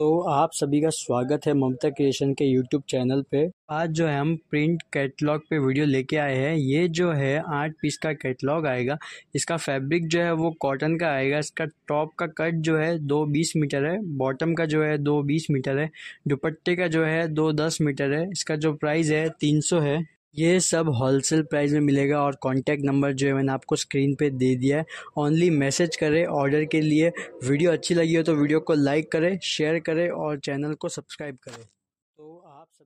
तो आप सभी का स्वागत है ममता क्रिएशन के यूट्यूब चैनल पे आज जो है हम प्रिंट कैटलॉग पे वीडियो लेके आए हैं ये जो है आठ पीस का कैटलॉग आएगा इसका फैब्रिक जो है वो कॉटन का आएगा इसका टॉप का कट जो है दो बीस मीटर है बॉटम का जो है दो बीस मीटर है दुपट्टे का जो है दो दस मीटर है इसका जो प्राइस है तीन सौ है ये सब होलसेल प्राइस में मिलेगा और कॉन्टैक्ट नंबर जो है मैंने आपको स्क्रीन पे दे दिया है ओनली मैसेज करें ऑर्डर के लिए वीडियो अच्छी लगी हो तो वीडियो को लाइक करें शेयर करें और चैनल को सब्सक्राइब करें तो आप सब